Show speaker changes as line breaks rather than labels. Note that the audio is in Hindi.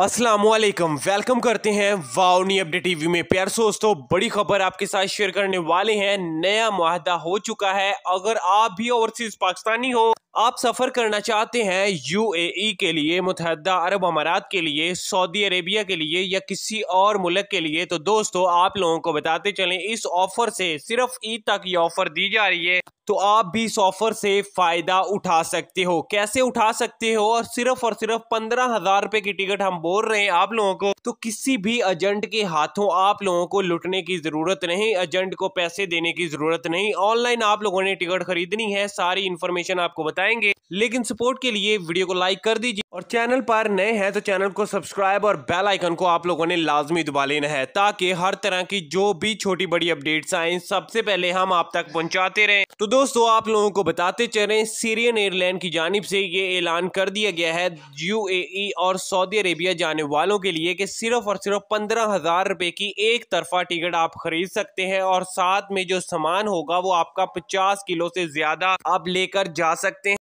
असलम वेलकम करते हैं वाउनी अपडेट टीवी में प्यार दोस्तों बड़ी खबर आपके साथ शेयर करने वाले हैं नया माहदा हो चुका है अगर आप भी ओवरसीज पाकिस्तानी हो आप सफ़र करना चाहते हैं यूएई के लिए मुतहदा अरब अमारात के लिए सऊदी अरेबिया के लिए या किसी और मुल्क के लिए तो दोस्तों आप लोगों को बताते चलें इस ऑफ़र से सिर्फ ईद तक ये ऑफ़र दी जा रही है तो आप भी इस ऑफ़र से फ़ायदा उठा सकते हो कैसे उठा सकते हो और सिर्फ और सिर्फ पंद्रह हज़ार रुपये की टिकट हम बोल रहे हैं आप लोगों को तो किसी भी एजेंट के हाथों आप लोगों को लुटने की ज़रूरत नहीं एजेंट को पैसे देने की ज़रूरत नहीं ऑनलाइन आप लोगों ने टिकट खरीदनी है सारी इन्फॉर्मेशन आपको बता बताएंगे लेकिन सपोर्ट के लिए वीडियो को लाइक कर दीजिए और चैनल पर नए हैं तो चैनल को सब्सक्राइब और बेल आइकन को आप लोगों ने लाजमी दबा लेना है ताकि हर तरह की जो भी छोटी बड़ी अपडेट्स आए सबसे पहले हम आप तक पहुंचाते रहे तो दोस्तों आप लोगों को बताते चले सीरियन एयरलाइन की जानब से ये ऐलान कर दिया गया है यू e और सऊदी अरेबिया जाने वालों के लिए कि सिर्फ और सिर्फ पंद्रह हजार रुपए की एक तरफा टिकट आप खरीद सकते हैं और साथ में जो सामान होगा वो आपका पचास किलो से ज्यादा आप लेकर जा सकते हैं